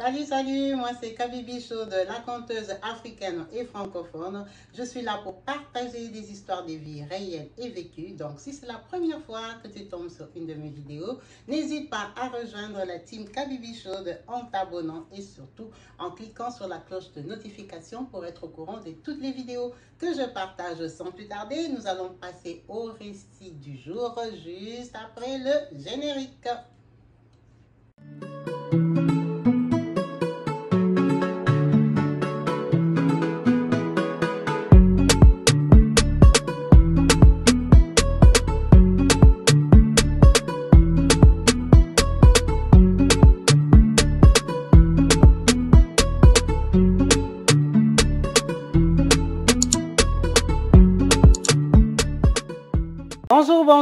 Salut, salut, moi c'est Kabibi de la conteuse africaine et francophone. Je suis là pour partager des histoires de vie réelles et vécues. Donc si c'est la première fois que tu tombes sur une de mes vidéos, n'hésite pas à rejoindre la team Kabibi Chaude en t'abonnant et surtout en cliquant sur la cloche de notification pour être au courant de toutes les vidéos que je partage. Sans plus tarder, nous allons passer au récit du jour juste après le générique.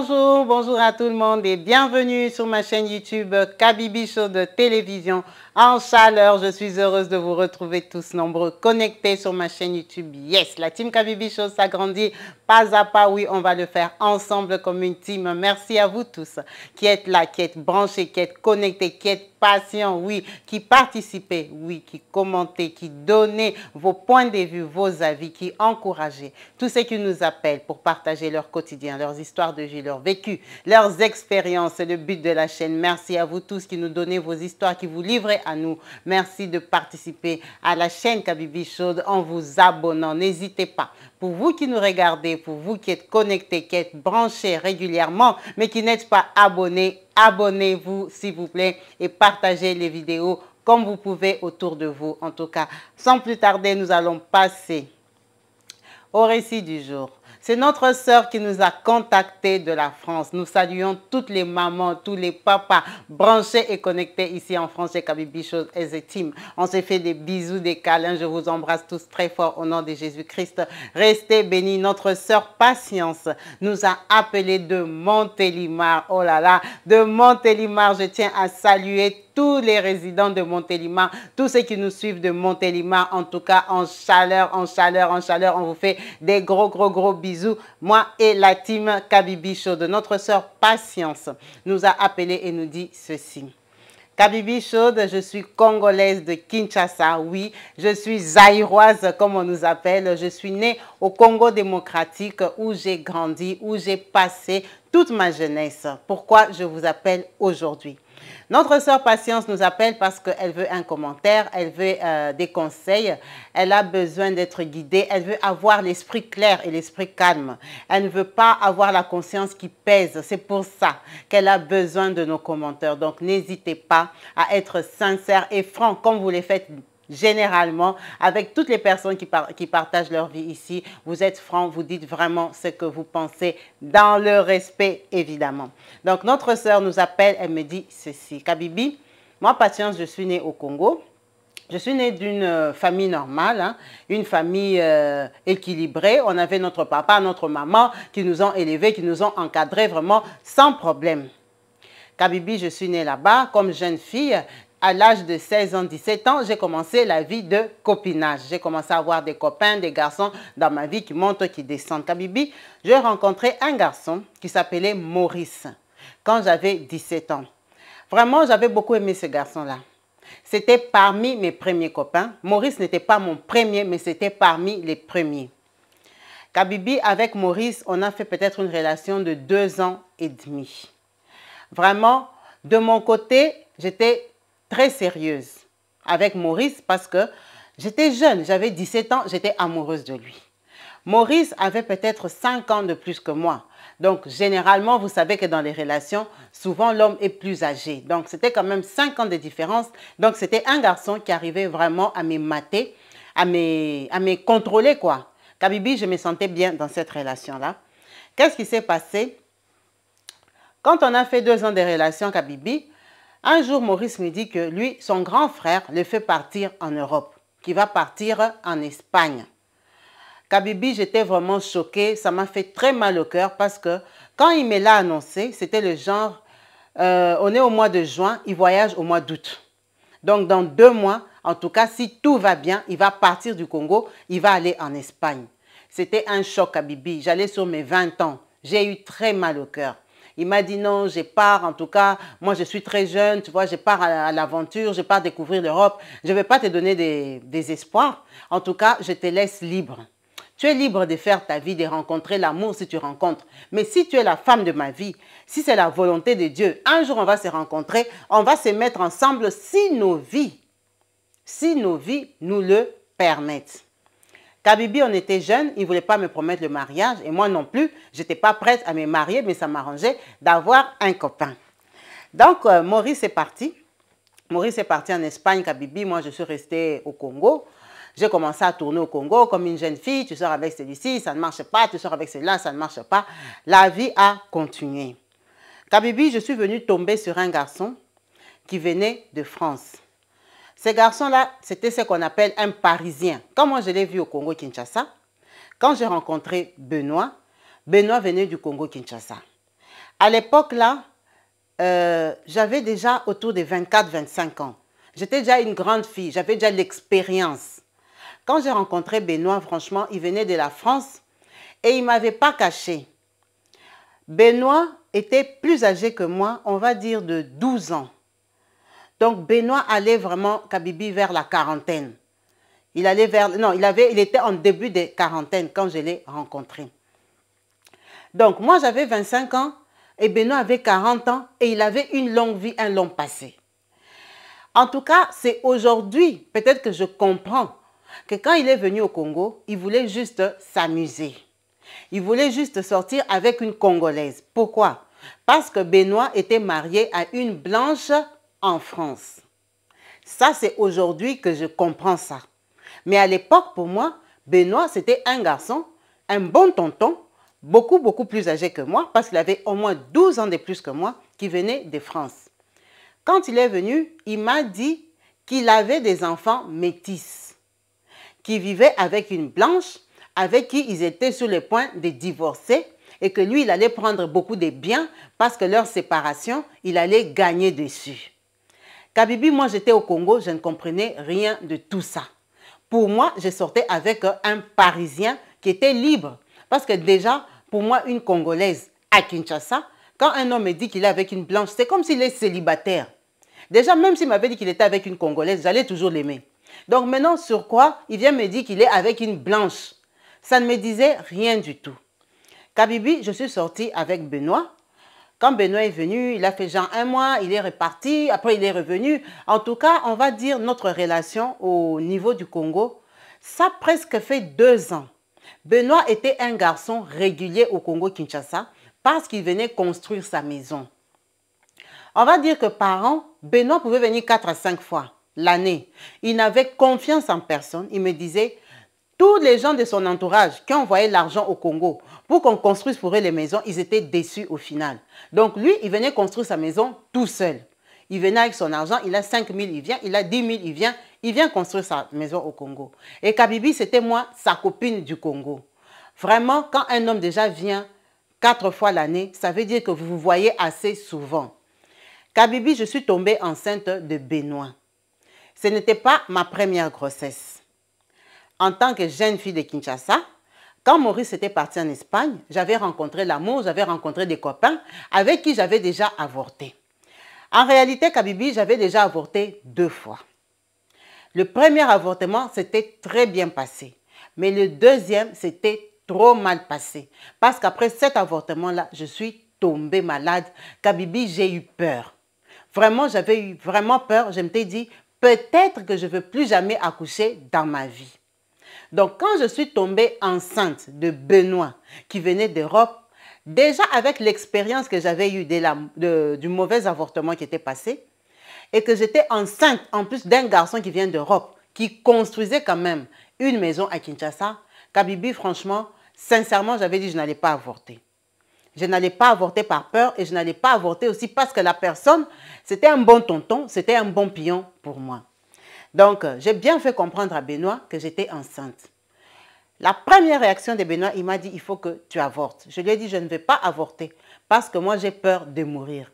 Bonjour, bonjour à tout le monde et bienvenue sur ma chaîne YouTube Kabibi Show de télévision en chaleur. Je suis heureuse de vous retrouver tous nombreux connectés sur ma chaîne YouTube. Yes, la team Kabibi Show s'agrandit pas à pas. Oui, on va le faire ensemble comme une team. Merci à vous tous qui êtes là, qui êtes branchés, qui êtes connectés, qui êtes patients, oui, qui participez, oui, qui commentez, qui donnez vos points de vue, vos avis, qui encouragez tous ceux qui nous appellent pour partager leur quotidien, leurs histoires de vie, leur vécu, leurs expériences. C'est le but de la chaîne. Merci à vous tous qui nous donnez vos histoires, qui vous livrez nous. Merci de participer à la chaîne Kabibi Chaude en vous abonnant. N'hésitez pas. Pour vous qui nous regardez, pour vous qui êtes connectés, qui êtes branchés régulièrement, mais qui n'êtes pas abonnés, abonnez-vous s'il vous plaît et partagez les vidéos comme vous pouvez autour de vous. En tout cas, sans plus tarder, nous allons passer au récit du jour. C'est notre sœur qui nous a contactés de la France. Nous saluons toutes les mamans, tous les papas branchés et connectés ici en France chez Kabibi et On s'est fait des bisous, des câlins. Je vous embrasse tous très fort au nom de Jésus-Christ. Restez bénis. Notre sœur Patience nous a appelés de Montélimar. Oh là là, de Montélimar, je tiens à saluer tous les résidents de Montélimar, tous ceux qui nous suivent de Montélimar, en tout cas en chaleur, en chaleur, en chaleur. On vous fait des gros, gros, gros bisous. Moi et la team Kabibi Chaude, notre sœur Patience nous a appelés et nous dit ceci. Kabibi Chaude, je suis congolaise de Kinshasa, oui. Je suis zaïroise, comme on nous appelle. Je suis née au Congo démocratique où j'ai grandi, où j'ai passé toute ma jeunesse. Pourquoi je vous appelle aujourd'hui notre sœur Patience nous appelle parce qu'elle veut un commentaire, elle veut euh, des conseils, elle a besoin d'être guidée, elle veut avoir l'esprit clair et l'esprit calme. Elle ne veut pas avoir la conscience qui pèse. C'est pour ça qu'elle a besoin de nos commentaires. Donc n'hésitez pas à être sincère et franc comme vous les faites généralement, avec toutes les personnes qui, qui, partagent leur vie ici. Vous êtes francs, vous dites vraiment ce que vous pensez, dans le respect, évidemment. Donc, notre sœur nous appelle, elle me dit ceci. Kabibi, moi, patience, je suis née au Congo. Je suis née d'une euh, famille normale, hein, une famille euh, équilibrée. On avait notre papa, notre maman qui nous ont élevés, qui nous ont encadrés vraiment sans problème. Kabibi, je suis née là-bas comme jeune fille à l'âge de 16 ans, 17 ans, j'ai commencé la vie de copinage. J'ai commencé à avoir des copains, des garçons dans ma vie qui montent, qui descendent. Kabibi, j'ai rencontré un garçon qui s'appelait Maurice quand j'avais 17 ans. Vraiment, j'avais beaucoup aimé ce garçon-là. C'était parmi mes premiers copains. Maurice n'était pas mon premier, mais c'était parmi les premiers. Kabibi, avec Maurice, on a fait peut-être une relation de deux ans et demi. Vraiment, de mon côté, j'étais très sérieuse avec Maurice parce que j'étais jeune, j'avais 17 ans, j'étais amoureuse de lui. Maurice avait peut-être 5 ans de plus que moi. Donc, généralement, vous savez que dans les relations, souvent l'homme est plus âgé. Donc, c'était quand même 5 ans de différence. Donc, c'était un garçon qui arrivait vraiment à me mater, à me, à me contrôler, quoi. Kabibi, je me sentais bien dans cette relation-là. Qu'est-ce qui s'est passé Quand on a fait deux ans de relation, Kabibi, un jour, Maurice me dit que lui, son grand frère, le fait partir en Europe, qu'il va partir en Espagne. Kabibi, j'étais vraiment choquée, ça m'a fait très mal au cœur parce que quand il me l'a annoncé, c'était le genre, euh, on est au mois de juin, il voyage au mois d'août. Donc dans deux mois, en tout cas, si tout va bien, il va partir du Congo, il va aller en Espagne. C'était un choc Kabibi. J'allais sur mes 20 ans. J'ai eu très mal au cœur. Il m'a dit non, je pars, en tout cas, moi je suis très jeune, tu vois, je pars à, l'aventure, je pars découvrir l'Europe. Je ne vais pas te donner des, espoirs. En tout cas, je te laisse libre. Tu es libre de faire ta vie, de rencontrer l'amour si tu rencontres. Mais si tu es la femme de ma vie, si c'est la volonté de Dieu, un jour on va se rencontrer, on va se mettre ensemble si nos vies, si nos vies nous le permettent. Kabibi, on était jeune, il ne voulait pas me promettre le mariage et moi non plus, je n'étais pas prête à me marier, mais ça m'arrangeait d'avoir un copain. Donc, euh, Maurice est parti. Maurice est parti en Espagne, Kabibi, moi je suis restée au Congo. J'ai commencé à tourner au Congo comme une jeune fille, tu sors avec celui-ci, ça ne marche pas, tu sors avec celui-là, ça ne marche pas. La vie a continué. Kabibi, je suis venue tomber sur un garçon qui venait de France. Ces garçons-là, c'était ce qu'on appelle un Parisien. Comment je l'ai vu au Congo-Kinshasa, quand j'ai rencontré Benoît, Benoît venait du Congo-Kinshasa. À l'époque-là, euh, j'avais déjà autour de 24-25 ans. J'étais déjà une grande fille, j'avais déjà l'expérience. Quand j'ai rencontré Benoît, franchement, il venait de la France et il ne m'avait pas caché. Benoît était plus âgé que moi, on va dire de 12 ans. Donc Benoît allait vraiment, Kabibi, vers la quarantaine. Il allait vers, non, il, avait, il était en début de quarantaine quand je l'ai rencontré. Donc moi j'avais 25 ans et Benoît avait 40 ans et il avait une longue vie, un long passé. En tout cas, c'est aujourd'hui, peut-être que je comprends que quand il est venu au Congo, il voulait juste s'amuser. Il voulait juste sortir avec une Congolaise. Pourquoi Parce que Benoît était marié à une blanche en France. Ça, c'est aujourd'hui que je comprends ça. Mais à l'époque, pour moi, Benoît, c'était un garçon, un bon tonton, beaucoup, beaucoup plus âgé que moi, parce qu'il avait au moins 12 ans de plus que moi, qui venait de France. Quand il est venu, il m'a dit qu'il avait des enfants métis, qui vivaient avec une blanche, avec qui ils étaient sur le point de divorcer, et que lui, il allait prendre beaucoup de biens parce que leur séparation, il allait gagner dessus. Kabibi, moi j'étais au Congo, je ne comprenais rien de tout ça. Pour moi, je sortais avec un Parisien qui était libre. Parce que déjà, pour moi, une Congolaise à Kinshasa, quand un homme me dit qu'il est avec une blanche, c'est comme s'il est célibataire. Déjà, même s'il m'avait dit qu'il était avec une Congolaise, j'allais toujours l'aimer. Donc maintenant, sur quoi il vient me dire qu'il est avec une blanche Ça ne me disait rien du tout. Kabibi, je suis sortie avec Benoît. Quand Benoît est venu, il a fait genre un mois, il est reparti, après il est revenu. En tout cas, on va dire notre relation au niveau du Congo, ça a presque fait deux ans. Benoît était un garçon régulier au Congo-Kinshasa parce qu'il venait construire sa maison. On va dire que par an, Benoît pouvait venir quatre à cinq fois l'année. Il n'avait confiance en personne. Il me disait, tous les gens de son entourage qui envoyaient l'argent au Congo pour qu'on construise pour eux les maisons, ils étaient déçus au final. Donc lui, il venait construire sa maison tout seul. Il venait avec son argent, il a 5 000, il vient, il a 10 000, il vient, il vient construire sa maison au Congo. Et Kabibi, c'était moi, sa copine du Congo. Vraiment, quand un homme déjà vient quatre fois l'année, ça veut dire que vous vous voyez assez souvent. Kabibi, je suis tombée enceinte de Benoît. Ce n'était pas ma première grossesse en tant que jeune fille de Kinshasa, quand Maurice était parti en Espagne, j'avais rencontré l'amour, j'avais rencontré des copains avec qui j'avais déjà avorté. En réalité, Kabibi, j'avais déjà avorté deux fois. Le premier avortement s'était très bien passé, mais le deuxième s'était trop mal passé. Parce qu'après cet avortement-là, je suis tombée malade. Kabibi, j'ai eu peur. Vraiment, j'avais eu vraiment peur. Je me suis dit, peut-être que je ne veux plus jamais accoucher dans ma vie. Donc quand je suis tombée enceinte de Benoît qui venait d'Europe, déjà avec l'expérience que j'avais eue du mauvais avortement qui était passé, et que j'étais enceinte en plus d'un garçon qui vient d'Europe, qui construisait quand même une maison à Kinshasa, Kabibi, franchement, sincèrement, j'avais dit je n'allais pas avorter. Je n'allais pas avorter par peur et je n'allais pas avorter aussi parce que la personne, c'était un bon tonton, c'était un bon pion pour moi. Donc, euh, j'ai bien fait comprendre à Benoît que j'étais enceinte. La première réaction de Benoît, il m'a dit, il faut que tu avortes. Je lui ai dit, je ne vais pas avorter parce que moi, j'ai peur de mourir.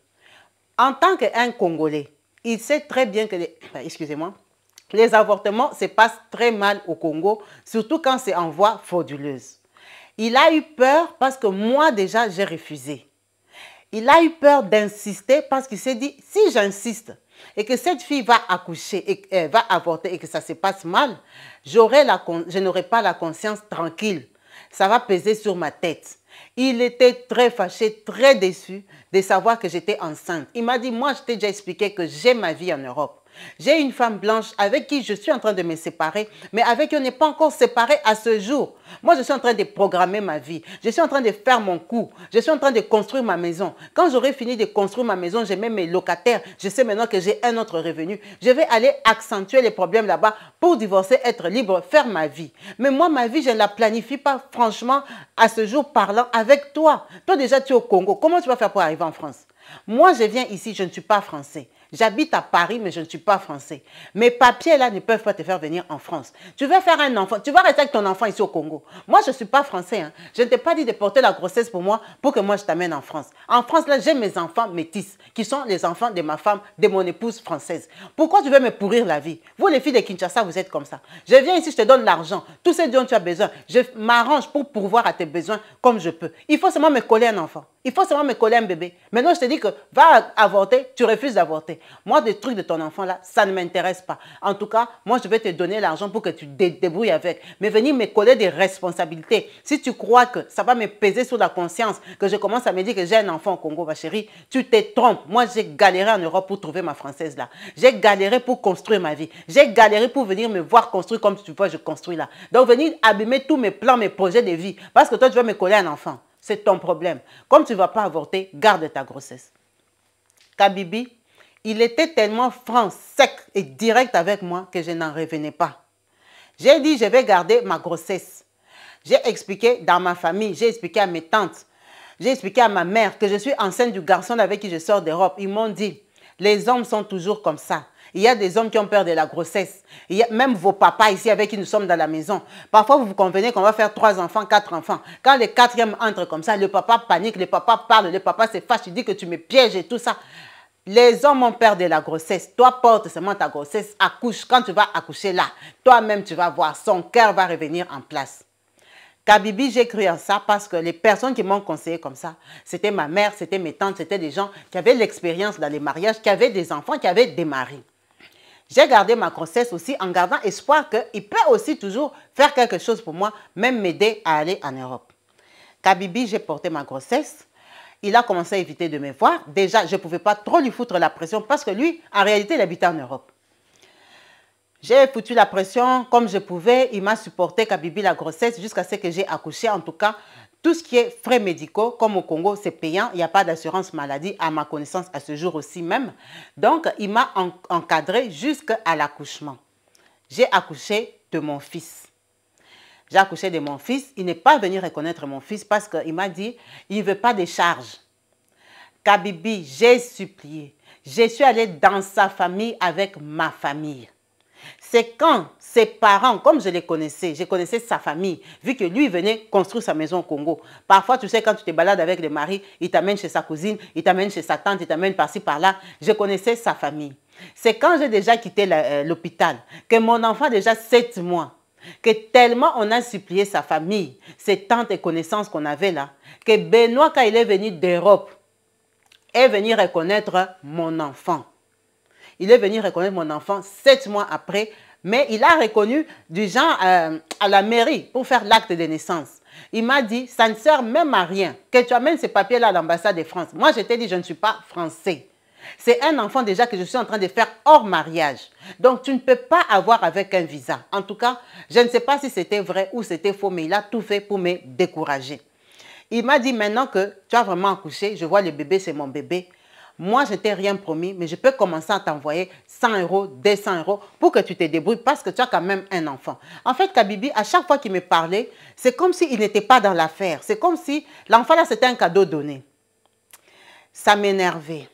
En tant qu'un Congolais, il sait très bien que les, excusez-moi, les avortements se passent très mal au Congo, surtout quand c'est en voie frauduleuse. Il a eu peur parce que moi déjà j'ai refusé. Il a eu peur d'insister parce qu'il s'est dit si j'insiste, et que cette fille va accoucher, et, euh, va avorter et que ça se passe mal, la, je n'aurai pas la conscience tranquille. Ça va peser sur ma tête. Il était très fâché, très déçu de savoir que j'étais enceinte. Il m'a dit, moi, je t'ai déjà expliqué que j'ai ma vie en Europe. J'ai une femme blanche avec qui je suis en train de me séparer, mais avec qui on n'est pas encore séparé à ce jour. Moi, je suis en train de programmer ma vie. Je suis en train de faire mon coup. Je suis en train de construire ma maison. Quand j'aurai fini de construire ma maison, j'ai même mes locataires. Je sais maintenant que j'ai un autre revenu. Je vais aller accentuer les problèmes là-bas pour divorcer, être libre, faire ma vie. Mais moi, ma vie, je ne la planifie pas franchement à ce jour parlant avec toi. Toi déjà, tu es au Congo. Comment tu vas faire pour arriver en France Moi, je viens ici, je ne suis pas français. J'habite à Paris, mais je ne suis pas français. Mes papiers, là, ne peuvent pas te faire venir en France. Tu veux faire un enfant, tu vas rester avec ton enfant ici au Congo. Moi, je ne suis pas français. Hein. Je ne t'ai pas dit de porter la grossesse pour moi, pour que moi, je t'amène en France. En France, là, j'ai mes enfants métis, qui sont les enfants de ma femme, de mon épouse française. Pourquoi tu veux me pourrir la vie Vous, les filles de Kinshasa, vous êtes comme ça. Je viens ici, je te donne l'argent, tout ce dont tu as besoin. Je m'arrange pour pourvoir à tes besoins comme je peux. Il faut seulement me coller un enfant. Il faut seulement me coller un bébé. Maintenant, je te dis que va avorter, tu refuses d'avorter. Moi, des trucs de ton enfant là, ça ne m'intéresse pas. En tout cas, moi, je vais te donner l'argent pour que tu te débrouilles avec. Mais venir me coller des responsabilités. Si tu crois que ça va me peser sur la conscience, que je commence à me dire que j'ai un enfant au Congo, ma chérie, tu te trompes. Moi, j'ai galéré en Europe pour trouver ma française là. J'ai galéré pour construire ma vie. J'ai galéré pour venir me voir construire comme tu vois, je construis là. Donc, venir abîmer tous mes plans, mes projets de vie parce que toi, tu vas me coller un enfant c'est ton problème. Comme tu ne vas pas avorter, garde ta grossesse. Kabibi, il était tellement franc, sec et direct avec moi que je n'en revenais pas. J'ai dit, je vais garder ma grossesse. J'ai expliqué dans ma famille, j'ai expliqué à mes tantes, j'ai expliqué à ma mère que je suis enceinte du garçon avec qui je sors d'Europe. Ils m'ont dit, les hommes sont toujours comme ça. Il y a des hommes qui ont peur de la grossesse. Il même vos papas ici avec qui nous sommes dans la maison. Parfois, vous vous convenez qu'on va faire trois enfants, quatre enfants. Quand le quatrième entre comme ça, le papa panique, le papa parle, le papa se il dit que tu me pièges et tout ça. Les hommes ont peur de la grossesse. Toi, porte seulement ta grossesse, accouche. Quand tu vas accoucher là, toi-même, tu vas voir, son cœur va revenir en place. Kabibi, j'ai cru en ça parce que les personnes qui m'ont conseillé comme ça, c'était ma mère, c'était mes tantes, c'était des gens qui avaient l'expérience dans les mariages, qui avaient des enfants, qui avaient des maris. J'ai gardé ma grossesse aussi en gardant espoir qu'il peut aussi toujours faire quelque chose pour moi, même m'aider à aller en Europe. Kabibi, j'ai porté ma grossesse. Il a commencé à éviter de me voir. Déjà, je ne pouvais pas trop lui foutre la pression parce que lui, en réalité, il habitait en Europe. J'ai foutu la pression comme je pouvais. Il m'a supporté, Kabibi, la grossesse, jusqu'à ce que j'ai accouché. En tout cas, tout ce qui est frais médicaux, comme au Congo, c'est payant. Il n'y a pas d'assurance maladie, à ma connaissance, à ce jour aussi même. Donc, il m'a encadré jusqu'à l'accouchement. J'ai accouché de mon fils. J'ai accouché de mon fils. Il n'est pas venu reconnaître mon fils parce qu'il m'a dit, il ne veut pas de charges. Kabibi, j'ai supplié. Je suis allée dans sa famille avec ma famille. C'est quand ses parents, comme je les connaissais, je connaissais sa famille, vu que lui venait construire sa maison au Congo. Parfois, tu sais, quand tu te balades avec le maris, il t'amène chez sa cousine, il t'amène chez sa tante, il t'amène par-ci, par-là. Je connaissais sa famille. C'est quand j'ai déjà quitté euh, l'hôpital, que mon enfant déjà sept mois, que tellement on a supplié sa famille, ses tantes et connaissances qu'on avait là, que Benoît, quand il est venu d'Europe, est venu reconnaître mon enfant. Il est venu reconnaître mon enfant sept mois après, mais il a reconnu du genre euh, à la mairie pour faire l'acte de naissance. Il m'a dit, ça ne sert même à rien que tu amènes ces papiers-là à l'ambassade de France. Moi, je t'ai dit, je ne suis pas français. C'est un enfant déjà que je suis en train de faire hors mariage. Donc, tu ne peux pas avoir avec un visa. En tout cas, je ne sais pas si c'était vrai ou c'était faux, mais il a tout fait pour me décourager. Il m'a dit, maintenant que tu as vraiment accouché, je vois le bébé, c'est mon bébé. Moi, je t'ai rien promis, mais je peux commencer à t'envoyer 100 euros, 200 euros pour que tu te débrouilles parce que tu as quand même un enfant. En fait, Kabibi, à chaque fois qu'il me parlait, c'est comme s'il n'était pas dans l'affaire. C'est comme si l'enfant là, c'était un cadeau donné. Ça m'énervait.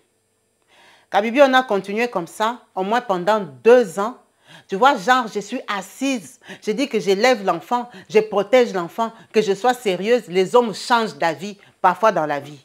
Kabibi, on a continué comme ça, au moins pendant deux ans. Tu vois, genre, je suis assise. Je dis que j'élève l'enfant, je protège l'enfant, que je sois sérieuse. Les hommes changent d'avis, parfois dans la vie.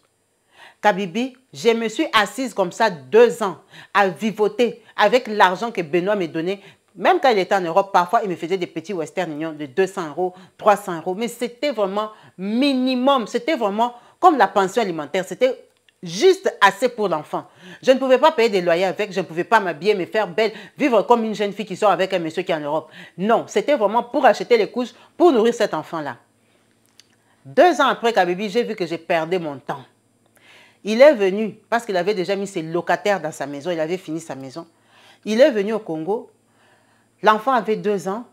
Kabibi, je me suis assise comme ça deux ans à vivoter avec l'argent que Benoît me donné. Même quand il était en Europe, parfois, il me faisait des petits western union de 200 euros, 300 euros. Mais c'était vraiment minimum. C'était vraiment comme la pension alimentaire. C'était juste assez pour l'enfant. Je ne pouvais pas payer des loyers avec, je ne pouvais pas m'habiller, me faire belle, vivre comme une jeune fille qui sort avec un monsieur qui est en Europe. Non, c'était vraiment pour acheter les couches, pour nourrir cet enfant-là. Deux ans après Kabibi, j'ai vu que j'ai perdu mon temps. Il est venu, parce qu'il avait déjà mis ses locataires dans sa maison, il avait fini sa maison. Il est venu au Congo, l'enfant avait deux ans,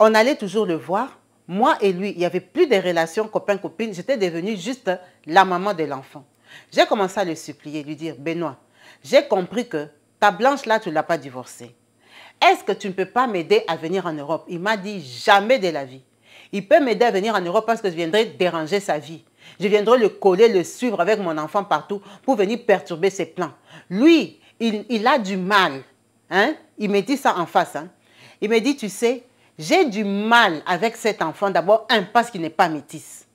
on allait toujours le voir. Moi et lui, il n'y avait plus de relations copain-copine, j'étais devenue juste la maman de l'enfant. J'ai commencé à le supplier, lui dire, Benoît, j'ai compris que ta blanche là, tu ne l'as pas divorcée. Est-ce que tu ne peux pas m'aider à venir en Europe Il m'a dit, jamais de la vie. Il peut m'aider à venir en Europe parce que je viendrai déranger sa vie. Je viendrai le coller, le suivre avec mon enfant partout pour venir perturber ses plans. Lui, il, a du mal. Hein? Il me dit ça en face. Hein. Il me dit, tu sais, j'ai du mal avec cet enfant. D'abord, un, parce qu'il n'est pas métisse.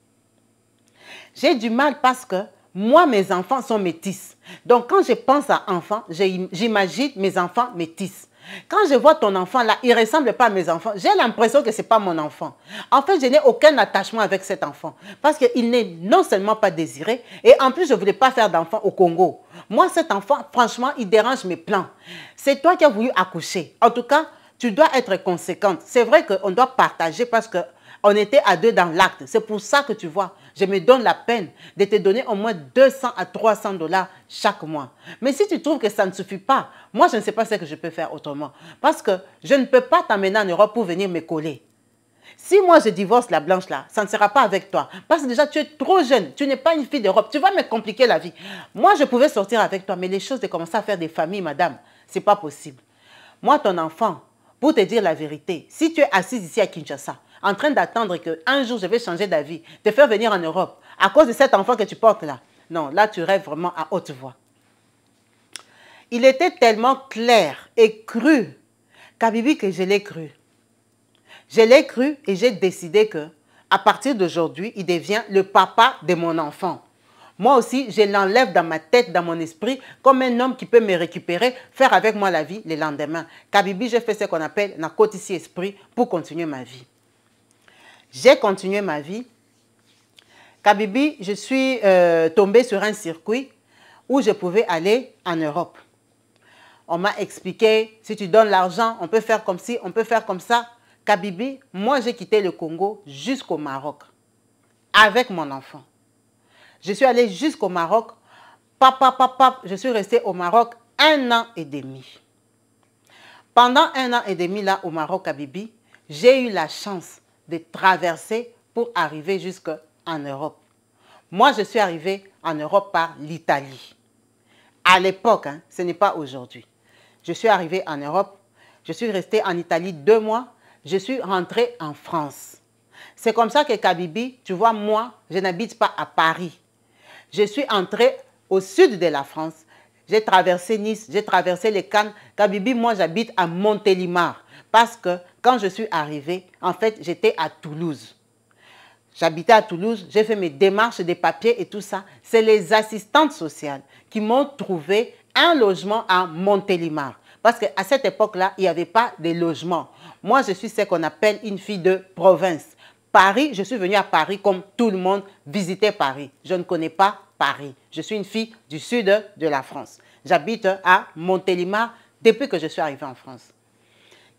J'ai du mal parce que moi, mes enfants sont métis. Donc, quand je pense à enfants, j'imagine mes enfants métis. Quand je vois ton enfant là, il ne ressemble pas à mes enfants. J'ai l'impression que ce n'est pas mon enfant. En fait, je n'ai aucun attachement avec cet enfant. Parce qu'il n'est non seulement pas désiré, et en plus, je ne voulais pas faire d'enfant au Congo. Moi, cet enfant, franchement, il dérange mes plans. C'est toi qui as voulu accoucher. En tout cas, tu dois être conséquente. C'est vrai qu'on doit partager parce qu'on était à deux dans l'acte. C'est pour ça que tu vois, je me donne la peine de te donner au moins 200 à 300 dollars chaque mois. Mais si tu trouves que ça ne suffit pas, moi, je ne sais pas ce que je peux faire autrement. Parce que je ne peux pas t'amener en Europe pour venir me coller. Si moi je divorce la blanche là, ça ne sera pas avec toi. Parce que déjà tu es trop jeune, tu n'es pas une fille d'Europe, tu vas me compliquer la vie. Moi je pouvais sortir avec toi, mais les choses de commencer à faire des familles, madame, c'est pas possible. Moi ton enfant, pour te dire la vérité, si tu es assise ici à Kinshasa, en train d'attendre qu'un jour je vais changer d'avis, te faire venir en Europe à cause de cet enfant que tu portes là. Non, là tu rêves vraiment à haute voix. Il était tellement clair et cru Kabibi, que je l'ai cru. Je l'ai cru et j'ai décidé que à partir d'aujourd'hui, il devient le papa de mon enfant. Moi aussi, je l'enlève dans ma tête, dans mon esprit, comme un homme qui peut me récupérer, faire avec moi la vie le lendemain. Kabibi, j'ai fait ce qu'on appelle un esprit pour continuer ma vie. J'ai continué ma vie. Kabibi, je suis euh, tombée sur un circuit où je pouvais aller en Europe. On m'a expliqué, si tu donnes l'argent, on peut faire comme ci, on peut faire comme ça. Kabibi, moi j'ai quitté le Congo jusqu'au Maroc avec mon enfant. Je suis allée jusqu'au Maroc. Papa, papa, je suis restée au Maroc un an et demi. Pendant un an et demi là au Maroc, Kabibi, j'ai eu la chance de traverser pour arriver jusqu'en Europe. Moi, je suis arrivée en Europe par l'Italie. À l'époque, hein, ce n'est pas aujourd'hui. Je suis arrivée en Europe, je suis restée en Italie deux mois, je suis rentrée en France. C'est comme ça que Kabibi, tu vois, moi, je n'habite pas à Paris. Je suis entrée au sud de la France. J'ai traversé Nice, j'ai traversé les Cannes. Kabibi, moi, j'habite à Montélimar. Parce que quand je suis arrivée, en fait, j'étais à Toulouse. J'habitais à Toulouse, j'ai fait mes démarches des papiers et tout ça. C'est les assistantes sociales qui m'ont trouvé un logement à Montélimar. Parce qu'à cette époque-là, il n'y avait pas de logement. Moi, je suis ce qu'on appelle une fille de province. Paris, je suis venue à Paris comme tout le monde visitait Paris. Je ne connais pas Paris. Je suis une fille du sud de la France. J'habite à Montélimar depuis que je suis arrivée en France.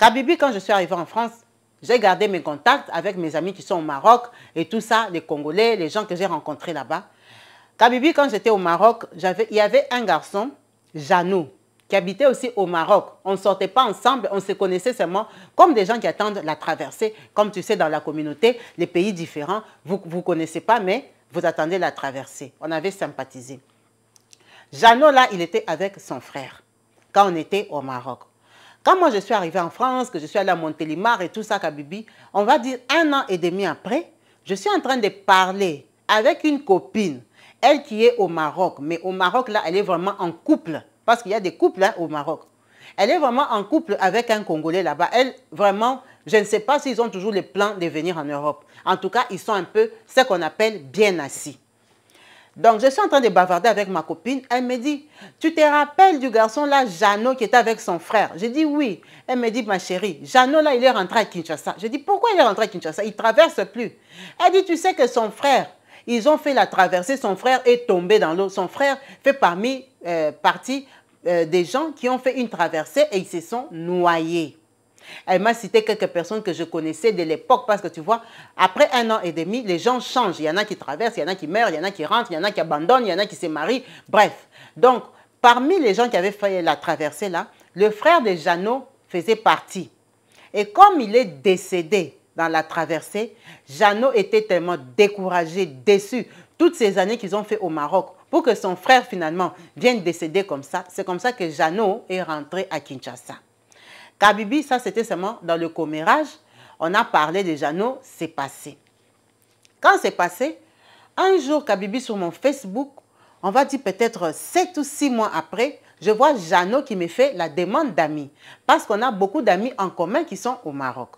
Kabibi, quand je suis arrivée en France, j'ai gardé mes contacts avec mes amis qui sont au Maroc et tout ça, les Congolais, les gens que j'ai rencontrés là-bas. Kabibi, quand j'étais au Maroc, il y avait un garçon, Janou, qui habitait aussi au Maroc. On ne sortait pas ensemble, on se connaissait seulement comme des gens qui attendent la traversée. Comme tu sais, dans la communauté, les pays différents, vous ne vous connaissez pas, mais vous attendez la traversée. On avait sympathisé. Janou, là, il était avec son frère quand on était au Maroc. Quand moi je suis arrivée en France, que je suis allée à Montélimar et tout ça, Kabibi, on va dire un an et demi après, je suis en train de parler avec une copine, elle qui est au Maroc. Mais au Maroc, là, elle est vraiment en couple. Parce qu'il y a des couples hein, au Maroc. Elle est vraiment en couple avec un Congolais là-bas. Elle, vraiment, je ne sais pas s'ils ont toujours les plans de venir en Europe. En tout cas, ils sont un peu ce qu'on appelle bien assis. Donc, je suis en train de bavarder avec ma copine. Elle me dit, tu te rappelles du garçon là, Jeannot, qui était avec son frère Je dis oui. Elle me dit, ma chérie, Jeannot là, il est rentré à Kinshasa. Je dis, pourquoi il est rentré à Kinshasa Il traverse plus. Elle dit, tu sais que son frère, ils ont fait la traversée, son frère est tombé dans l'eau. Son frère fait parmi, euh, partie euh, des gens qui ont fait une traversée et ils se sont noyés. Elle m'a cité quelques personnes que je connaissais de l'époque parce que tu vois, après un an et demi, les gens changent. Il y en a qui traversent, il y en a qui meurent, il y en a qui rentrent, il y en a qui abandonnent, il y en a qui se marient. Bref. Donc, parmi les gens qui avaient fait la traversée là, le frère de Jeannot faisait partie. Et comme il est décédé dans la traversée, Jeannot était tellement découragé, déçu. Toutes ces années qu'ils ont fait au Maroc pour que son frère finalement vienne décéder comme ça, c'est comme ça que Jeannot est rentré à Kinshasa. Kabibi, ça c'était seulement dans le commérage. On a parlé de Jeannot, c'est passé. Quand c'est passé, un jour, Kabibi, sur mon Facebook, on va dire peut-être 7 ou 6 mois après, je vois Jeannot qui me fait la demande d'amis. Parce qu'on a beaucoup d'amis en commun qui sont au Maroc.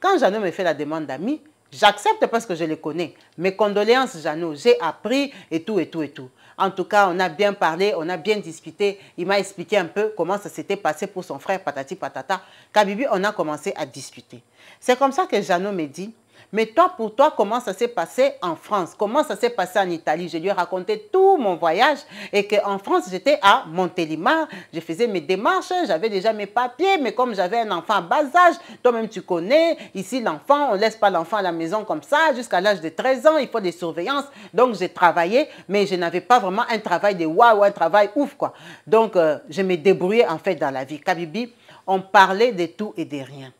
Quand Jeannot me fait la demande d'amis, j'accepte parce que je les connais. Mes condoléances, Jeannot, j'ai appris et tout, et tout, et tout. En tout cas, on a bien parlé, on a bien discuté. Il m'a expliqué un peu comment ça s'était passé pour son frère, patati patata. Kabibi, on a commencé à discuter. C'est comme ça que Jeannot me dit, mais toi, pour toi, comment ça s'est passé en France Comment ça s'est passé en Italie Je lui ai raconté tout mon voyage et qu'en France, j'étais à Montélimar. Je faisais mes démarches, j'avais déjà mes papiers, mais comme j'avais un enfant bas âge, toi-même tu connais, ici l'enfant, on ne laisse pas l'enfant à la maison comme ça. Jusqu'à l'âge de 13 ans, il faut des surveillances. Donc j'ai travaillé, mais je n'avais pas vraiment un travail de waouh, un travail ouf quoi. Donc euh, je me débrouillais en fait dans la vie. Kabibi, on parlait de tout et de rien.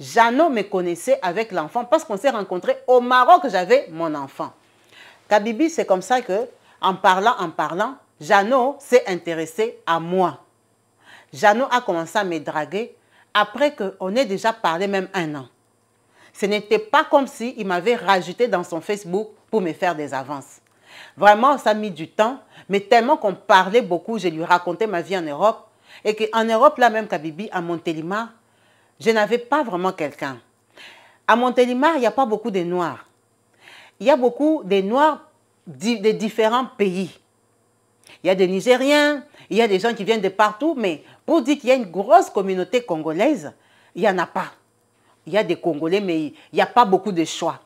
Jano me connaissait avec l'enfant parce qu'on s'est rencontrés au Maroc, j'avais mon enfant. Kabibi, c'est comme ça que, en parlant, en parlant, Jano s'est intéressé à moi. Jano a commencé à me draguer après qu'on ait déjà parlé même un an. Ce n'était pas comme s'il il m'avait rajouté dans son Facebook pour me faire des avances. Vraiment, ça a mis du temps, mais tellement qu'on parlait beaucoup, je lui racontais ma vie en Europe. Et qu'en Europe, là même, Kabibi, à Montélimar, je n'avais pas vraiment quelqu'un. À Montélimar, il n'y a pas beaucoup de Noirs. Il y a beaucoup de Noirs de différents pays. Il y a des Nigériens, il y a des gens qui viennent de partout, mais pour dire qu'il y a une grosse communauté congolaise, il n'y en a pas. Il y a des Congolais, mais il n'y a pas beaucoup de choix.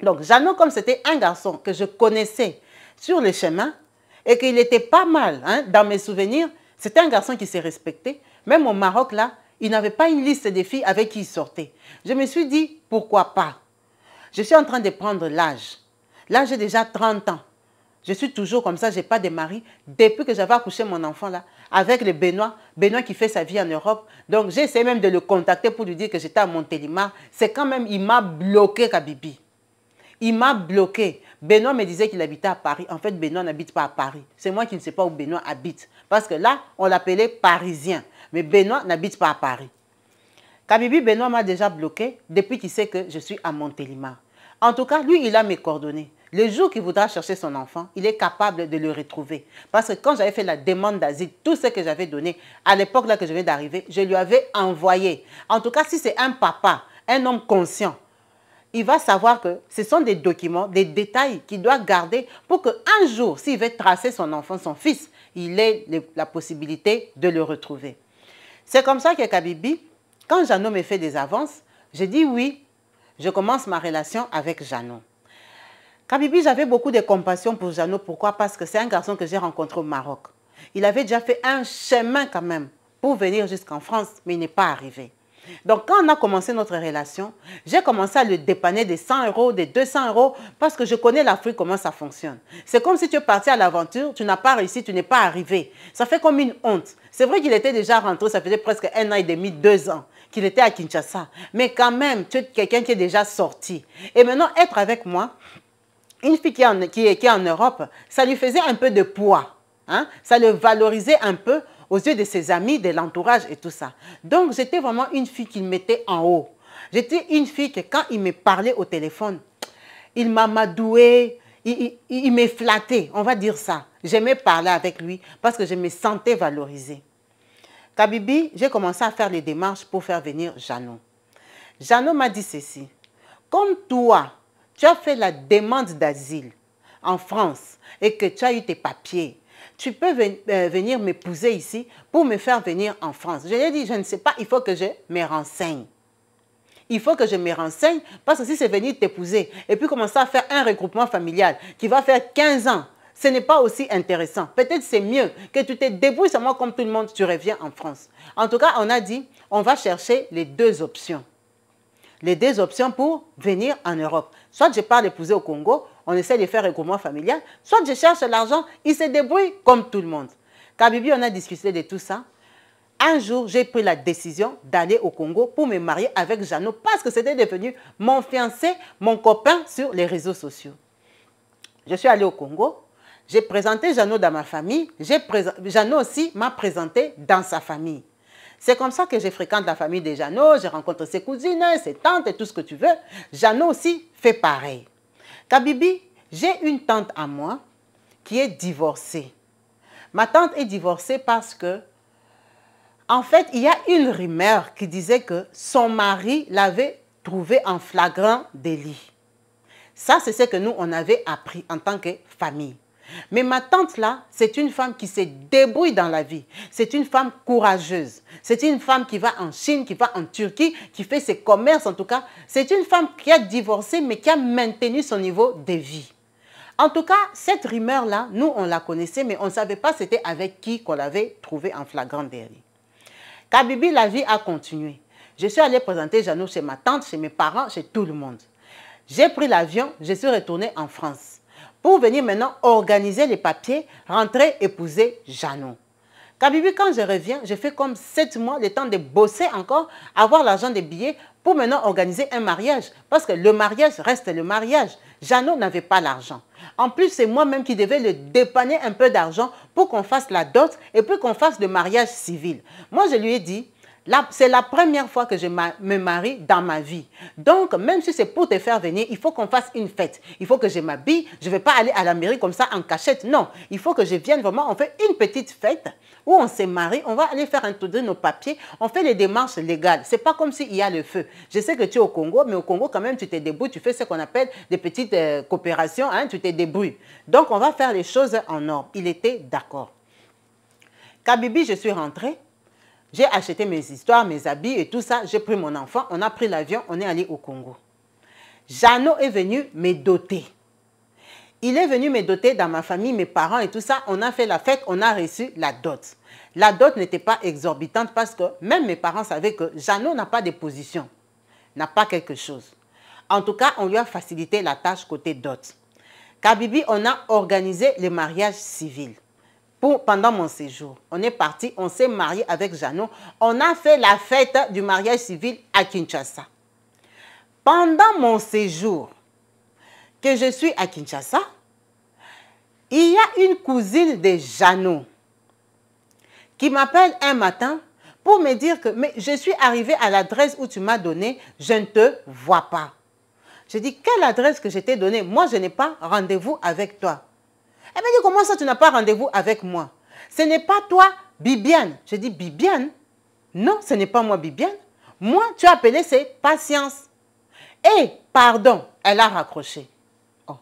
Donc, Jano, comme c'était un garçon que je connaissais sur le chemin et qu'il était pas mal hein, dans mes souvenirs, c'était un garçon qui s'est respecté. Même au Maroc, là, il n'avait pas une liste des filles avec qui il sortait. Je me suis dit, pourquoi pas Je suis en train de prendre l'âge. Là, j'ai déjà 30 ans. Je suis toujours comme ça, je n'ai pas de mari. Depuis que j'avais accouché mon enfant là, avec le Benoît, Benoît qui fait sa vie en Europe. Donc j'ai essayé même de le contacter pour lui dire que j'étais à Montélimar. C'est quand même, il m'a bloqué Kabibi. Il m'a bloqué. Benoît me disait qu'il habitait à Paris. En fait, Benoît n'habite pas à Paris. C'est moi qui ne sais pas où Benoît habite. Parce que là, on l'appelait parisien. Mais Benoît n'habite pas à Paris. Kabibi Benoît m'a déjà bloqué depuis qu'il sait que je suis à Montélimar. En tout cas, lui, il a mes coordonnées. Le jour qu'il voudra chercher son enfant, il est capable de le retrouver. Parce que quand j'avais fait la demande d'asile, tout ce que j'avais donné, à l'époque là que je venais d'arriver, je lui avais envoyé. En tout cas, si c'est un papa, un homme conscient, il va savoir que ce sont des documents, des détails qu'il doit garder pour qu'un jour, s'il veut tracer son enfant, son fils, il ait la possibilité de le retrouver. C'est comme ça que Kabibi, quand Jeannot me fait des avances, je dis oui, je commence ma relation avec Jeannot. Kabibi, j'avais beaucoup de compassion pour Jeannot. Pourquoi Parce que c'est un garçon que j'ai rencontré au Maroc. Il avait déjà fait un chemin quand même pour venir jusqu'en France, mais il n'est pas arrivé. Donc, quand on a commencé notre relation, j'ai commencé à le dépanner des 100 euros, des 200 euros, parce que je connais l'Afrique, comment ça fonctionne. C'est comme si tu es parti à l'aventure, tu n'as pas réussi, tu n'es pas arrivé. Ça fait comme une honte. C'est vrai qu'il était déjà rentré, ça faisait presque un an et demi, deux ans qu'il était à Kinshasa. Mais quand même, tu es quelqu'un qui est déjà sorti. Et maintenant, être avec moi, une fille qui est en, en Europe, ça lui faisait un peu de poids. Hein? Ça le valorisait un peu aux yeux de ses amis, de l'entourage et tout ça. Donc j'étais vraiment une fille qu'il mettait en haut. J'étais une fille que quand il me parlait au téléphone, il m'amadouait, il, il, me flattait, on va dire ça. J'aimais parler avec lui parce que je me sentais valorisée. Kabibi, j'ai commencé à faire les démarches pour faire venir Jeannot. Jeannot m'a dit ceci. Comme toi, tu as fait la demande d'asile en France et que tu as eu tes papiers, tu peux euh, venir m'épouser ici pour me faire venir en France. Je lui ai dit, je ne sais pas, il faut que je me renseigne. Il faut que je me renseigne parce que si c'est venir t'épouser et puis commencer à faire un regroupement familial qui va faire 15 ans, ce n'est pas aussi intéressant. Peut-être c'est mieux que tu te débrouilles moi comme tout le monde, tu reviens en France. En tout cas, on a dit, on va chercher les deux options. Les deux options pour venir en Europe. Soit je pars l'épouser au Congo, on essaie de faire un regroupement familial, soit je cherche l'argent, il se débrouille comme tout le monde. Bibi, on a discuté de tout ça. Un jour, j'ai pris la décision d'aller au Congo pour me marier avec Jeannot parce que c'était devenu mon fiancé, mon copain sur les réseaux sociaux. Je suis allée au Congo, j'ai présenté Jeannot dans ma famille, Jeannot aussi m'a présenté dans sa famille. C'est comme ça que je fréquente la famille de Jeannot, je rencontre ses cousines, ses tantes et tout ce que tu veux. Jeannot aussi fait pareil. Kabibi, j'ai une tante à moi qui est divorcée. Ma tante est divorcée parce que, en fait, il y a une rumeur qui disait que son mari l'avait trouvée en flagrant délit. Ça, c'est ce que nous, on avait appris en tant que famille. Mais ma tante là, c'est une femme qui se débrouille dans la vie. C'est une femme courageuse. C'est une femme qui va en Chine, qui va en Turquie, qui fait ses commerces en tout cas. C'est une femme qui a divorcé mais qui a maintenu son niveau de vie. En tout cas, cette rumeur là, nous on la connaissait mais on ne savait pas c'était avec qui qu'on l'avait trouvé en flagrant délit. Kabibi, la vie a continué. Je suis allée présenter Jeannot chez ma tante, chez mes parents, chez tout le monde. J'ai pris l'avion, je suis retournée en France pour venir maintenant organiser les papiers, rentrer, épouser Jeannot. Kabibi, quand je reviens, j'ai fait comme sept mois, le temps de bosser encore, avoir l'argent des billets pour maintenant organiser un mariage. Parce que le mariage reste le mariage. Jeannot n'avait pas l'argent. En plus, c'est moi-même qui devais le dépanner un peu d'argent pour qu'on fasse la dot et pour qu'on fasse le mariage civil. Moi, je lui ai dit, c'est la première fois que je me marie dans ma vie. Donc, même si c'est pour te faire venir, il faut qu'on fasse une fête. Il faut que je m'habille. Je ne vais pas aller à la mairie comme ça en cachette. Non, il faut que je vienne vraiment. On fait une petite fête où on se marie. On va aller faire de nos papiers. On fait les démarches légales. Ce n'est pas comme s'il y a le feu. Je sais que tu es au Congo, mais au Congo, quand même, tu te débrouilles. Tu fais ce qu'on appelle des petites euh, coopérations. Hein. tu te débrouilles. Donc, on va faire les choses en ordre. Il était d'accord. Kabibi, je suis rentrée. J'ai acheté mes histoires, mes habits et tout ça. J'ai pris mon enfant, on a pris l'avion, on est allé au Congo. Jeannot est venu me doter. Il est venu me doter dans ma famille, mes parents et tout ça. On a fait la fête, on a reçu la dot. La dot n'était pas exorbitante parce que même mes parents savaient que Jeannot n'a pas de position, n'a pas quelque chose. En tout cas, on lui a facilité la tâche côté dot. Kabibi, on a organisé le mariage civil pendant mon séjour. On est parti, on s'est marié avec Jeannot. On a fait la fête du mariage civil à Kinshasa. Pendant mon séjour, que je suis à Kinshasa, il y a une cousine de Jeannot qui m'appelle un matin pour me dire que mais je suis arrivée à l'adresse où tu m'as donné, je ne te vois pas. Je dis, quelle adresse que je t'ai donnée Moi, je n'ai pas rendez-vous avec toi. Elle m'a dit, comment ça, tu n'as pas rendez-vous avec moi Ce n'est pas toi, Bibiane. Je dis, Bibiane Non, ce n'est pas moi, Bibiane. Moi, tu as appelé, c'est patience. Et, pardon, elle a raccroché. Oh.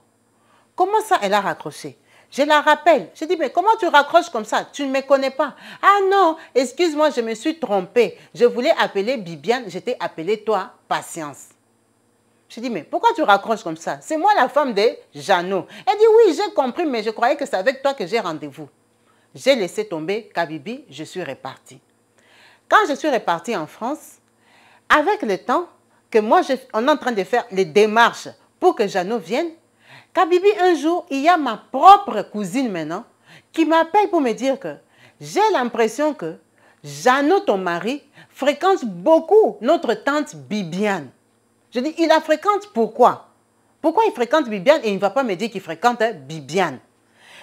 Comment ça, elle a raccroché je la rappelle. Je dis, mais comment tu raccroches comme ça Tu ne me connais pas. Ah non, excuse-moi, je me suis trompée. Je voulais appeler Bibiane, j'étais appelé toi, patience. Je dis, mais pourquoi tu raccroches comme ça C'est moi la femme de Jeannot. Elle dit, oui, j'ai compris, mais je croyais que c'est avec toi que j'ai rendez-vous. J'ai laissé tomber Kabibi, je suis repartie. Quand je suis repartie en France, avec le temps que moi, on est en train de faire les démarches pour que Jeannot vienne, Kabibi, un jour, il y a ma propre cousine maintenant qui m'appelle pour me dire que j'ai l'impression que Jeannot, ton mari, fréquente beaucoup notre tante Bibiane. Je dis, il la fréquente pourquoi Pourquoi il fréquente Bibiane et il ne va pas me dire qu'il fréquente Bibiane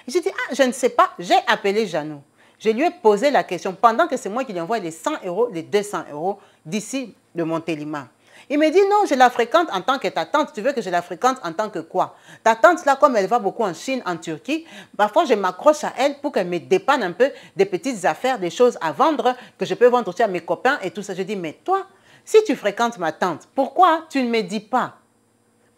Je dit, ah, je ne sais pas, j'ai appelé Janou. Je lui ai posé la question pendant que c'est moi qui lui envoie les 100 euros, les 200 euros d'ici de Montélimar. Il me dit non, je la fréquente en tant que ta tante. Tu veux que je la fréquente en tant que quoi Ta tante, là, comme elle va beaucoup en Chine, en Turquie, parfois je m'accroche à elle pour qu'elle me dépanne un peu des petites affaires, des choses à vendre que je peux vendre aussi à mes copains et tout ça. Je dis, mais toi, si tu fréquentes ma tante, pourquoi tu ne me dis pas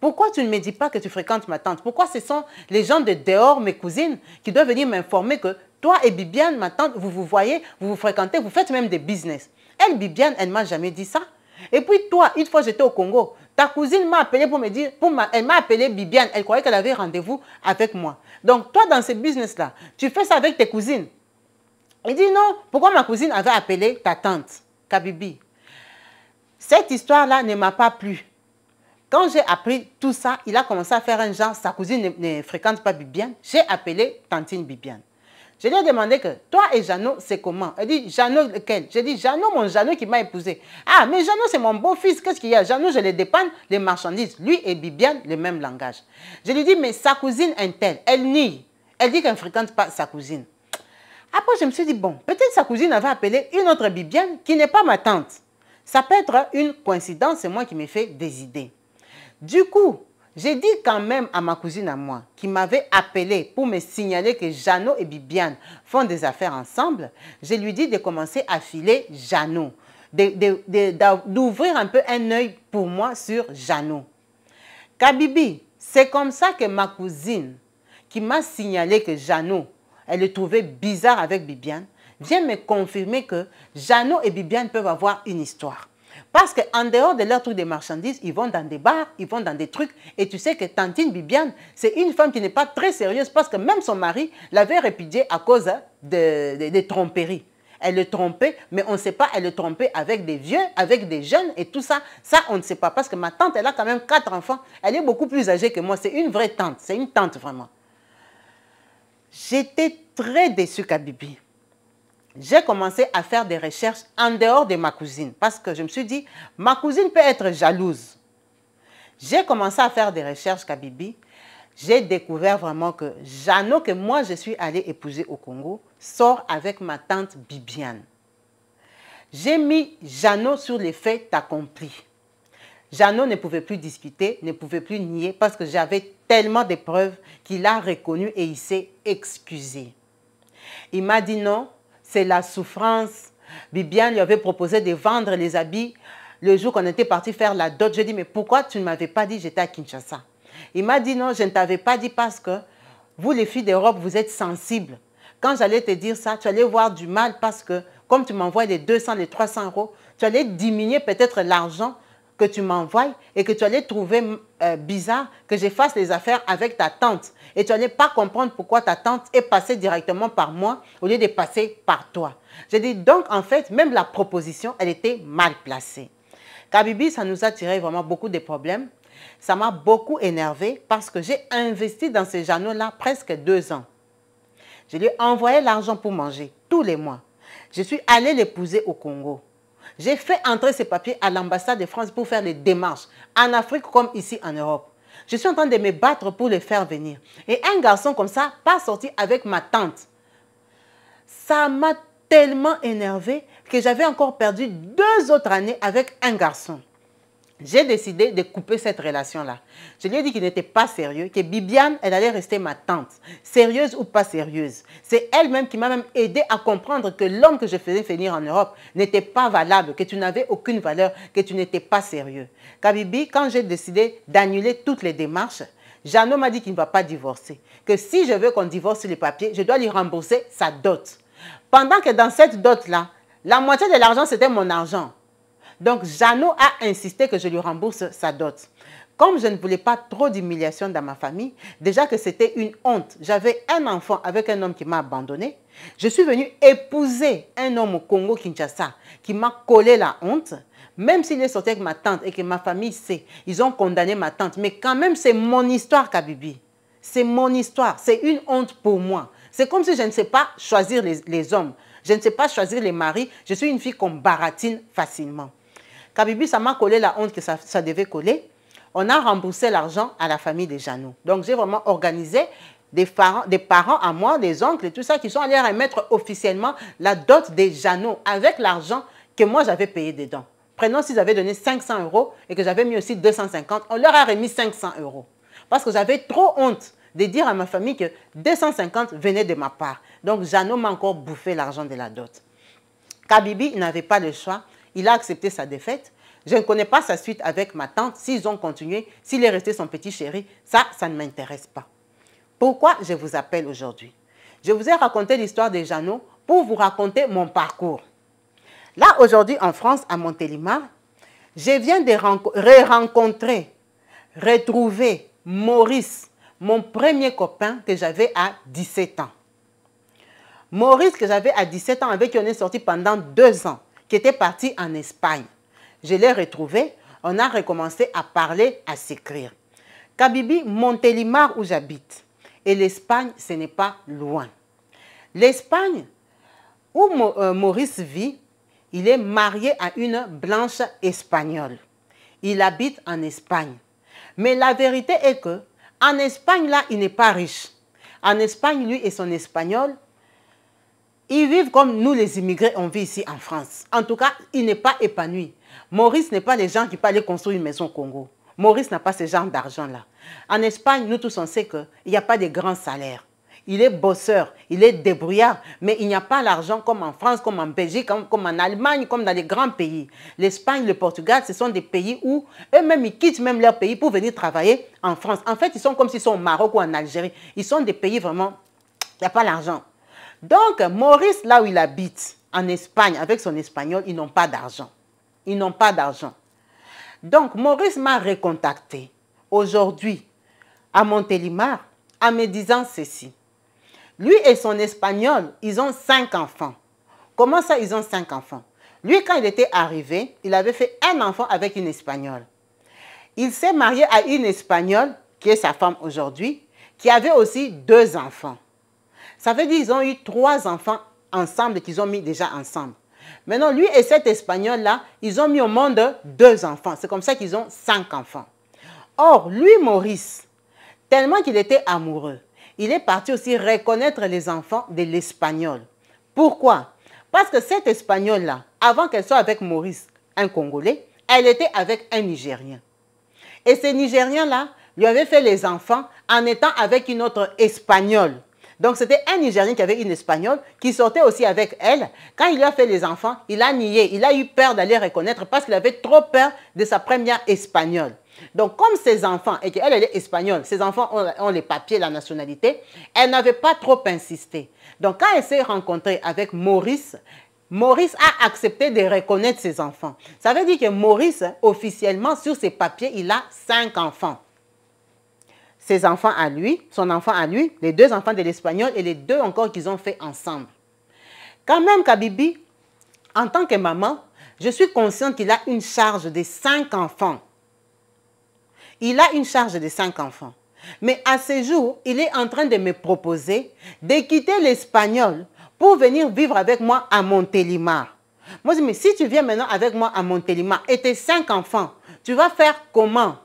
Pourquoi tu ne me dis pas que tu fréquentes ma tante Pourquoi ce sont les gens de dehors, mes cousines, qui doivent venir m'informer que toi et Bibiane, ma tante, vous vous voyez, vous vous fréquentez, vous faites même des business. Elle, Bibiane, elle ne m'a jamais dit ça. Et puis toi, une fois j'étais au Congo, ta cousine m'a appelé pour me dire, pour ma, elle m'a appelé Bibiane, elle croyait qu'elle avait rendez-vous avec moi. Donc toi, dans ce business-là, tu fais ça avec tes cousines. Elle dit non, pourquoi ma cousine avait appelé ta tante, Kabibi cette histoire-là ne m'a pas plu. Quand j'ai appris tout ça, il a commencé à faire un genre, sa cousine ne, fréquente pas Bibiane. J'ai appelé Tantine Bibiane. Je lui ai demandé que toi et Jeannot, c'est comment Elle dit Jeannot lequel J'ai dit Jeannot, mon Jeannot qui m'a épousé. Ah, mais Jeannot, c'est mon beau-fils. Qu'est-ce qu'il y a Jeannot, je les dépanne, les marchandises. Lui et Bibiane, le même langage. Je lui dis Mais sa cousine est-elle Elle nie. Elle dit qu'elle ne fréquente pas sa cousine. Après, je me suis dit Bon, peut-être sa cousine avait appelé une autre Bibiane qui n'est pas ma tante. Ça peut être une coïncidence, c'est moi qui me fais des idées. Du coup, j'ai dit quand même à ma cousine à moi, qui m'avait appelé pour me signaler que Jeannot et Bibiane font des affaires ensemble, je lui dis de commencer à filer Jeannot, d'ouvrir un peu un œil pour moi sur Jeannot. Kabibi, c'est comme ça que ma cousine, qui m'a signalé que Jeannot, elle le trouvait bizarre avec Bibiane, Viens me confirmer que Jeannot et Bibiane peuvent avoir une histoire. Parce qu'en dehors de leurs trucs de marchandises, ils vont dans des bars, ils vont dans des trucs. Et tu sais que Tantine Bibiane, c'est une femme qui n'est pas très sérieuse parce que même son mari l'avait répudiée à cause des de, tromperies. Elle le trompait, mais on ne sait pas, elle le trompait avec des vieux, avec des jeunes et tout ça. Ça, on ne sait pas parce que ma tante, elle a quand même quatre enfants. Elle est beaucoup plus âgée que moi. C'est une vraie tante. C'est une tante vraiment. J'étais très déçue, qu'Abibi j'ai commencé à faire des recherches en dehors de ma cousine parce que je me suis dit, ma cousine peut être jalouse. J'ai commencé à faire des recherches, Kabibi. J'ai découvert vraiment que Jano que moi je suis allée épouser au Congo, sort avec ma tante Bibiane. J'ai mis Jano sur les faits accomplis. Jano ne pouvait plus discuter, ne pouvait plus nier parce que j'avais tellement de preuves qu'il a reconnu et il s'est excusé. Il m'a dit non, c'est la souffrance. Bibiane lui avait proposé de vendre les habits le jour qu'on était parti faire la dot. ai dit, mais pourquoi tu ne m'avais pas dit j'étais à Kinshasa Il m'a dit, non, je ne t'avais pas dit parce que vous, les filles d'Europe, vous êtes sensibles. Quand j'allais te dire ça, tu allais voir du mal parce que comme tu m'envoies les 200, les 300 euros, tu allais diminuer peut-être l'argent que tu m'envoies et que tu allais trouver euh, bizarre que je fasse les affaires avec ta tante. Et tu n'allais pas comprendre pourquoi ta tante est passée directement par moi au lieu de passer par toi. J'ai dit donc, en fait, même la proposition, elle était mal placée. Kabibi, ça nous a tiré vraiment beaucoup de problèmes. Ça m'a beaucoup énervé parce que j'ai investi dans ces journaux-là presque deux ans. Je lui ai envoyé l'argent pour manger tous les mois. Je suis allée l'épouser au Congo. J'ai fait entrer ces papiers à l'ambassade de France pour faire les démarches, en Afrique comme ici en Europe. Je suis en train de me battre pour les faire venir. Et un garçon comme ça, pas sorti avec ma tante. Ça m'a tellement énervé que j'avais encore perdu deux autres années avec un garçon. J'ai décidé de couper cette relation-là. Je lui ai dit qu'il n'était pas sérieux, que Bibiane, elle allait rester ma tante, sérieuse ou pas sérieuse. C'est elle-même qui m'a même aidé à comprendre que l'homme que je faisais finir en Europe n'était pas valable, que tu n'avais aucune valeur, que tu n'étais pas sérieux. Kabibi, quand j'ai décidé d'annuler toutes les démarches, Jeannot m'a dit qu'il ne va pas divorcer, que si je veux qu'on divorce sur les papiers, je dois lui rembourser sa dot. Pendant que dans cette dot-là, la moitié de l'argent, c'était mon argent. Donc, Jano a insisté que je lui rembourse sa dot. Comme je ne voulais pas trop d'humiliation dans ma famille, déjà que c'était une honte, j'avais un enfant avec un homme qui m'a abandonné, je suis venue épouser un homme au Congo-Kinshasa qui m'a collé la honte, même s'il est sorti avec ma tante et que ma famille sait, ils ont condamné ma tante, mais quand même c'est mon histoire, Kabibi. C'est mon histoire, c'est une honte pour moi. C'est comme si je ne sais pas choisir les hommes, je ne sais pas choisir les maris, je suis une fille qu'on baratine facilement. Kabibi, ça m'a collé la honte que ça, devait coller. On a remboursé l'argent à la famille de Jeannot. Donc, j'ai vraiment organisé des parents, des parents à moi, des oncles et tout ça, qui sont allés remettre officiellement la dot des Jeannot avec l'argent que moi j'avais payé dedans. Prenons s'ils avaient donné 500 euros et que j'avais mis aussi 250, on leur a remis 500 euros. Parce que j'avais trop honte de dire à ma famille que 250 venait de ma part. Donc Jeannot m'a encore bouffé l'argent de la dot. Kabibi n'avait pas le choix il a accepté sa défaite. Je ne connais pas sa suite avec ma tante, s'ils ont continué, s'il est resté son petit chéri. Ça, ça ne m'intéresse pas. Pourquoi je vous appelle aujourd'hui Je vous ai raconté l'histoire de Jeannot pour vous raconter mon parcours. Là, aujourd'hui, en France, à Montélimar, je viens de rencontrer retrouver Maurice, mon premier copain que j'avais à 17 ans. Maurice, que j'avais à 17 ans, avec qui on est sorti pendant deux ans qui était parti en Espagne. Je l'ai retrouvé, on a recommencé à parler, à s'écrire. Kabibi, Montélimar où j'habite. Et l'Espagne, ce n'est pas loin. L'Espagne, où euh, Maurice vit, il est marié à une blanche espagnole. Il habite en Espagne. Mais la vérité est que en Espagne, là, il n'est pas riche. En Espagne, lui et son espagnol, ils vivent comme nous les immigrés, on vit ici en France. En tout cas, il n'est pas épanoui. Maurice n'est pas les gens qui peuvent aller construire une maison au Congo. Maurice n'a pas ce genre d'argent-là. En Espagne, nous tous, on sait qu'il n'y a pas de grands salaires. Il est bosseur, il est débrouillard, mais il n'y a pas l'argent comme en France, comme en Belgique, comme, en Allemagne, comme dans les grands pays. L'Espagne, le Portugal, ce sont des pays où eux-mêmes, ils quittent même leur pays pour venir travailler en France. En fait, ils sont comme s'ils sont au Maroc ou en Algérie. Ils sont des pays vraiment, il n'y a pas l'argent. Donc, Maurice, là où il habite, en Espagne, avec son espagnol, ils n'ont pas d'argent. Ils n'ont pas d'argent. Donc, Maurice m'a recontacté aujourd'hui à Montélimar en me disant ceci. Lui et son espagnol, ils ont cinq enfants. Comment ça, ils ont cinq enfants Lui, quand il était arrivé, il avait fait un enfant avec une espagnole. Il s'est marié à une espagnole, qui est sa femme aujourd'hui, qui avait aussi deux enfants. Ça veut dire qu'ils ont eu trois enfants ensemble qu'ils ont mis déjà ensemble. Maintenant, lui et cet Espagnol-là, ils ont mis au monde deux enfants. C'est comme ça qu'ils ont cinq enfants. Or, lui, Maurice, tellement qu'il était amoureux, il est parti aussi reconnaître les enfants de l'Espagnol. Pourquoi Parce que cet Espagnol-là, avant qu'elle soit avec Maurice, un Congolais, elle était avec un Nigérien. Et ce Nigérien-là lui avait fait les enfants en étant avec une autre Espagnole. Donc c'était un Nigérien qui avait une Espagnole qui sortait aussi avec elle. Quand il a fait les enfants, il a nié, il a eu peur d'aller reconnaître parce qu'il avait trop peur de sa première Espagnole. Donc comme ses enfants, et qu'elle elle est espagnole, ses enfants ont, ont les papiers, la nationalité, elle n'avait pas trop insisté. Donc quand elle s'est rencontrée avec Maurice, Maurice a accepté de reconnaître ses enfants. Ça veut dire que Maurice, officiellement, sur ses papiers, il a cinq enfants ses enfants à lui, son enfant à lui, les deux enfants de l'Espagnol et les deux encore qu'ils ont fait ensemble. Quand même, Kabibi, en tant que maman, je suis consciente qu'il a une charge de cinq enfants. Il a une charge de cinq enfants. Mais à ce jour, il est en train de me proposer de quitter l'Espagnol pour venir vivre avec moi à Montélimar. Moi, je me dis, mais si tu viens maintenant avec moi à Montélimar et tes cinq enfants, tu vas faire comment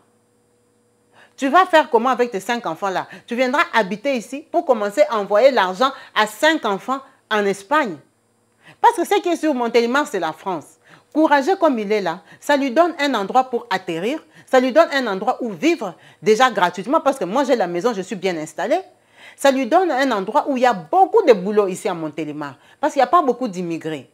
tu vas faire comment avec tes cinq enfants-là Tu viendras habiter ici pour commencer à envoyer l'argent à cinq enfants en Espagne. Parce que ce qui est sur Montélimar, c'est la France. Courageux comme il est là, ça lui donne un endroit pour atterrir, ça lui donne un endroit où vivre, déjà gratuitement, parce que moi j'ai la maison, je suis bien installée. Ça lui donne un endroit où il y a beaucoup de boulot ici à Montélimar, parce qu'il n'y a pas beaucoup d'immigrés.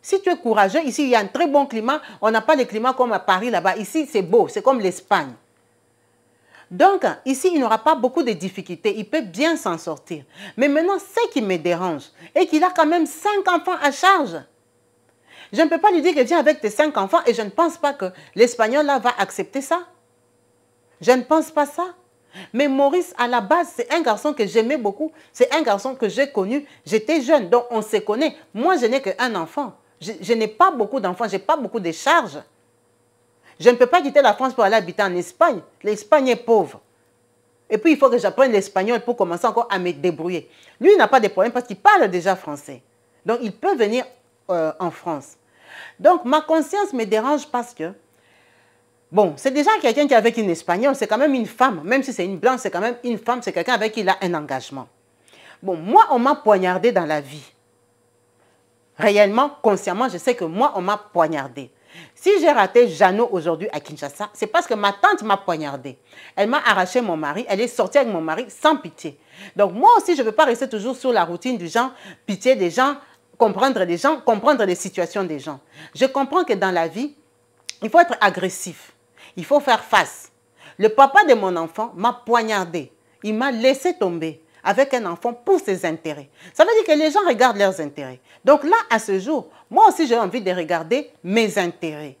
Si tu es courageux, ici il y a un très bon climat, on n'a pas le climat comme à Paris là-bas. Ici c'est beau, c'est comme l'Espagne. Donc, ici, il n'aura pas beaucoup de difficultés. Il peut bien s'en sortir. Mais maintenant, ce qui me dérange et qu'il a quand même cinq enfants à charge. Je ne peux pas lui dire que viens avec tes cinq enfants et je ne pense pas que l'Espagnol là va accepter ça. Je ne pense pas ça. Mais Maurice, à la base, c'est un garçon que j'aimais beaucoup. C'est un garçon que j'ai connu. J'étais jeune, donc on se connaît. Moi, je n'ai qu'un enfant. Je, n'ai pas beaucoup d'enfants, je n'ai pas beaucoup de charges. Je ne peux pas quitter la France pour aller habiter en Espagne. L'Espagne est pauvre. Et puis, il faut que j'apprenne l'espagnol pour commencer encore à me débrouiller. Lui, il n'a pas de problème parce qu'il parle déjà français. Donc, il peut venir euh, en France. Donc, ma conscience me dérange parce que, bon, c'est déjà quelqu'un qui est avec une espagnole, c'est quand même une femme. Même si c'est une blanche, c'est quand même une femme, c'est quelqu'un avec qui il a un engagement. Bon, moi, on m'a poignardé dans la vie. Réellement, consciemment, je sais que moi, on m'a poignardé. Si j'ai raté Jeannot aujourd'hui à Kinshasa, c'est parce que ma tante m'a poignardée. Elle m'a arraché mon mari, elle est sortie avec mon mari sans pitié. Donc moi aussi, je ne veux pas rester toujours sur la routine du genre, pitié des gens, comprendre les gens, comprendre les situations des gens. Je comprends que dans la vie, il faut être agressif, il faut faire face. Le papa de mon enfant m'a poignardé, il m'a laissé tomber avec un enfant pour ses intérêts. Ça veut dire que les gens regardent leurs intérêts. Donc là, à ce jour, moi aussi j'ai envie de regarder mes intérêts.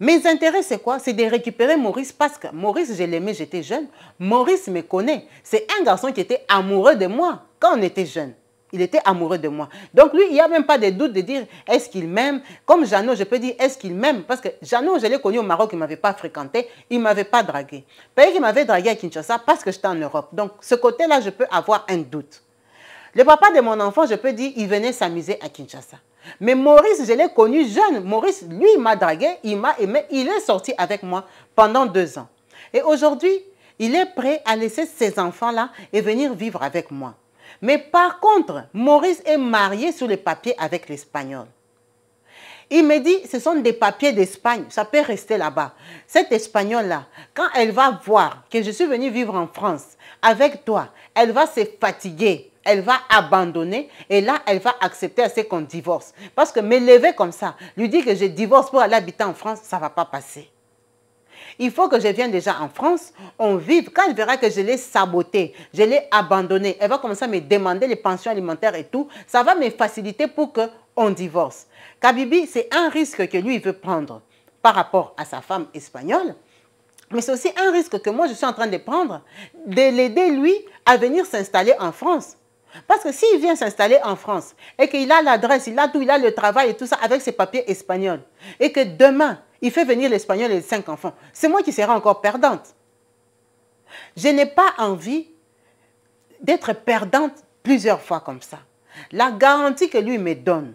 Mes intérêts, c'est quoi C'est de récupérer Maurice parce que Maurice, je l'aimais, j'étais jeune. Maurice me connaît. C'est un garçon qui était amoureux de moi quand on était jeune. Il était amoureux de moi. Donc lui, il n'y a même pas de doute de dire est-ce qu'il m'aime. Comme Jeannot, je peux dire est-ce qu'il m'aime Parce que Jeannot, je l'ai connu au Maroc, il ne m'avait pas fréquenté, il ne m'avait pas dragué. peut m'avait dragué à Kinshasa parce que j'étais en Europe. Donc ce côté-là, je peux avoir un doute. Le papa de mon enfant, je peux dire, il venait s'amuser à Kinshasa. Mais Maurice, je l'ai connu jeune. Maurice, lui, il m'a dragué, il m'a aimé, il est sorti avec moi pendant deux ans. Et aujourd'hui, il est prêt à laisser ses enfants-là et venir vivre avec moi. Mais par contre, Maurice est marié sur les papiers avec l'Espagnol. Il me dit, ce sont des papiers d'Espagne, ça peut rester là-bas. Cette Espagnole-là, quand elle va voir que je suis venu vivre en France avec toi, elle va se fatiguer, elle va abandonner et là, elle va accepter à ce qu'on divorce. Parce que me lever comme ça, lui dire que je divorce pour aller habiter en France, ça ne va pas passer. Il faut que je vienne déjà en France, on vive. Quand elle verra que je l'ai sabotée, je l'ai abandonnée, elle va commencer à me demander les pensions alimentaires et tout. Ça va me faciliter pour qu'on divorce. Kabibi, c'est un risque que lui, il veut prendre par rapport à sa femme espagnole. Mais c'est aussi un risque que moi, je suis en train de prendre, de l'aider, lui, à venir s'installer en France. Parce que s'il vient s'installer en France et qu'il a l'adresse, il a tout, il a le travail et tout ça avec ses papiers espagnols, et que demain, il fait venir l'espagnol et les cinq enfants. C'est moi qui serai encore perdante. Je n'ai pas envie d'être perdante plusieurs fois comme ça. La garantie que lui me donne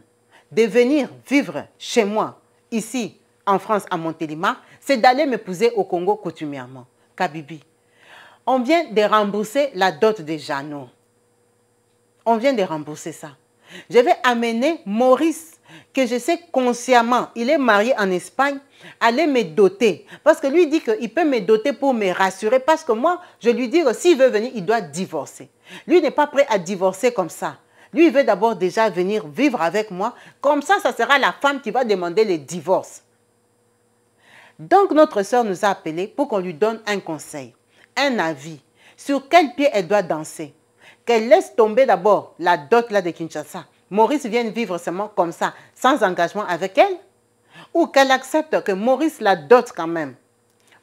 de venir vivre chez moi, ici, en France, à Montélimar, c'est d'aller m'épouser au Congo coutumièrement, Kabibi. On vient de rembourser la dot de Jeannot. On vient de rembourser ça. Je vais amener Maurice que je sais consciemment, il est marié en Espagne, allez me doter. Parce que lui dit qu'il peut me doter pour me rassurer. Parce que moi, je lui dis que s'il veut venir, il doit divorcer. Lui n'est pas prêt à divorcer comme ça. Lui, veut d'abord déjà venir vivre avec moi. Comme ça, ça sera la femme qui va demander le divorce. Donc, notre sœur nous a appelés pour qu'on lui donne un conseil, un avis. Sur quel pied elle doit danser. Qu'elle laisse tomber d'abord la dot là de Kinshasa Maurice vienne vivre seulement comme ça, sans engagement avec elle, ou qu'elle accepte que Maurice la dote quand même,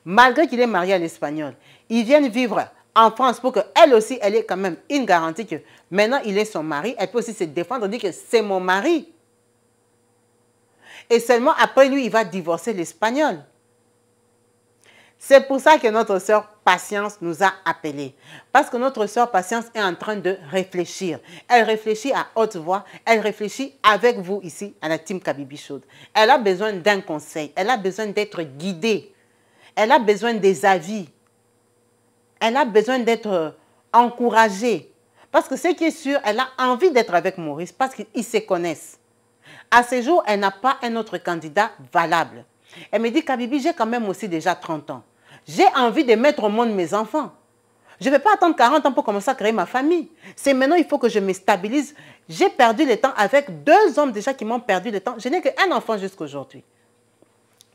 malgré qu'il est marié à l'Espagnol. il viennent vivre en France pour qu'elle aussi, elle ait quand même une garantie que maintenant, il est son mari. Elle peut aussi se défendre, dire que c'est mon mari. Et seulement après lui, il va divorcer l'Espagnol. C'est pour ça que notre sœur Patience nous a appelés. Parce que notre sœur Patience est en train de réfléchir. Elle réfléchit à haute voix. Elle réfléchit avec vous ici à la team Kabibi Chaude. Elle a besoin d'un conseil. Elle a besoin d'être guidée. Elle a besoin des avis. Elle a besoin d'être euh, encouragée. Parce que ce qui est sûr, elle a envie d'être avec Maurice parce qu'ils se connaissent. À ce jour, elle n'a pas un autre candidat valable. Elle me dit, Kabibi, j'ai quand même aussi déjà 30 ans. J'ai envie de mettre au monde mes enfants. Je ne vais pas attendre 40 ans pour commencer à créer ma famille. C'est maintenant, il faut que je me stabilise. J'ai perdu le temps avec deux hommes déjà qui m'ont perdu le temps. Je n'ai qu'un enfant jusqu'à aujourd'hui.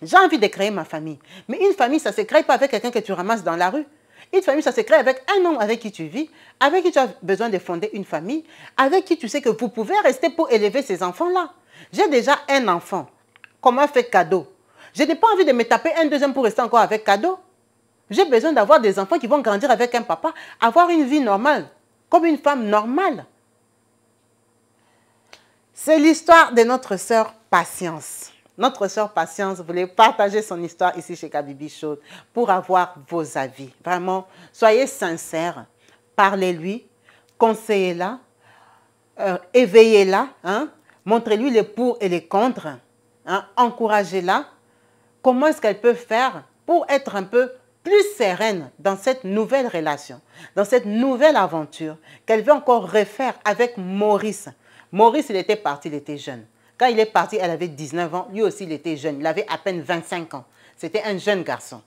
J'ai envie de créer ma famille. Mais une famille, ça ne se crée pas avec quelqu'un que tu ramasses dans la rue. Une famille, ça se crée avec un homme avec qui tu vis, avec qui tu as besoin de fonder une famille, avec qui tu sais que vous pouvez rester pour élever ces enfants-là. J'ai déjà un enfant. Comment fait cadeau Je n'ai pas envie de me taper un deuxième pour rester encore avec cadeau. J'ai besoin d'avoir des enfants qui vont grandir avec un papa, avoir une vie normale, comme une femme normale. C'est l'histoire de notre sœur Patience. Notre sœur Patience voulait partager son histoire ici chez Kabibi pour avoir vos avis. Vraiment, soyez sincères, parlez-lui, conseillez-la, euh, éveillez-la, hein. montrez-lui les pour et les contre, hein. encouragez-la. Comment est-ce qu'elle peut faire pour être un peu plus sereine dans cette nouvelle relation, dans cette nouvelle aventure qu'elle veut encore refaire avec Maurice. Maurice, il était parti, il était jeune. Quand il est parti, elle avait 19 ans. Lui aussi, il était jeune. Il avait à peine 25 ans. C'était un jeune garçon.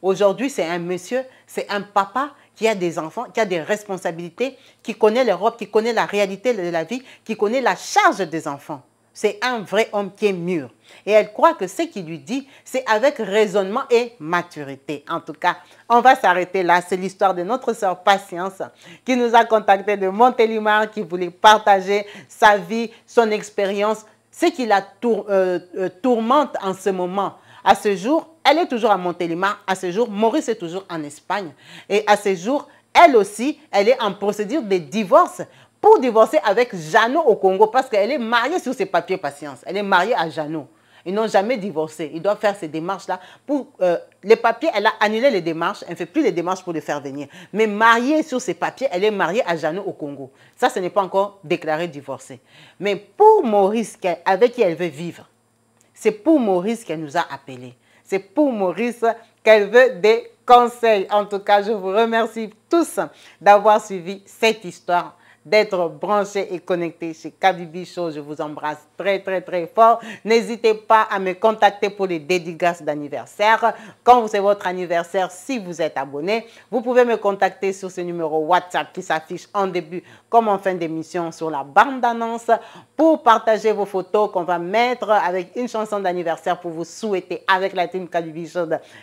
Aujourd'hui, c'est un monsieur, c'est un papa qui a des enfants, qui a des responsabilités, qui connaît l'Europe, qui connaît la réalité de la vie, qui connaît la charge des enfants c'est un vrai homme qui est mûr. Et elle croit que ce qu'il lui dit, c'est avec raisonnement et maturité. En tout cas, on va s'arrêter là. C'est l'histoire de notre sœur Patience qui nous a contacté de Montélimar, qui voulait partager sa vie, son expérience, ce qui la euh, euh, tourmente en ce moment. À ce jour, elle est toujours à Montélimar. À ce jour, Maurice est toujours en Espagne. Et à ce jour, elle aussi, elle est en procédure de divorce pour divorcer avec Jeannot au Congo parce qu'elle est mariée sur ses papiers patience. Elle est mariée à Jeannot. Ils n'ont jamais divorcé. Ils doivent faire ces démarches-là. Pour euh, les papiers, elle a annulé les démarches. Elle ne fait plus les démarches pour les faire venir. Mais mariée sur ses papiers, elle est mariée à Jeannot au Congo. Ça, ce n'est pas encore déclaré divorcé. Mais pour Maurice, avec qui elle veut vivre, c'est pour Maurice qu'elle nous a appelés. C'est pour Maurice qu'elle veut des conseils. En tout cas, je vous remercie tous d'avoir suivi cette histoire d'être branché et connecté chez Kabibi Show. Je vous embrasse très, très, très fort. N'hésitez pas à me contacter pour les dédicaces d'anniversaire. Quand c'est votre anniversaire, si vous êtes abonné, vous pouvez me contacter sur ce numéro WhatsApp qui s'affiche en début comme en fin d'émission sur la bande d'annonce pour partager vos photos qu'on va mettre avec une chanson d'anniversaire pour vous souhaiter avec la team Kabibi Show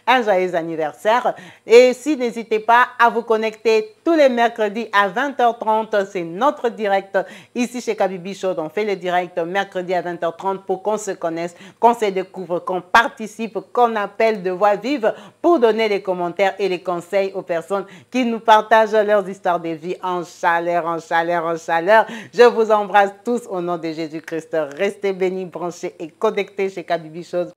un joyeux anniversaire. Et si n'hésitez pas à vous connecter tous les mercredis à 20h30, c'est notre direct ici chez Kabibi Show. On fait le direct mercredi à 20h30 pour qu'on se connaisse, qu'on se découvre, qu'on participe, qu'on appelle de voix vive pour donner les commentaires et les conseils aux personnes qui nous partagent leurs histoires de vie en chaleur, en chaleur, en chaleur. Je vous embrasse tous au nom de Jésus-Christ. Restez bénis, branchés et connectés chez Kabibi Show.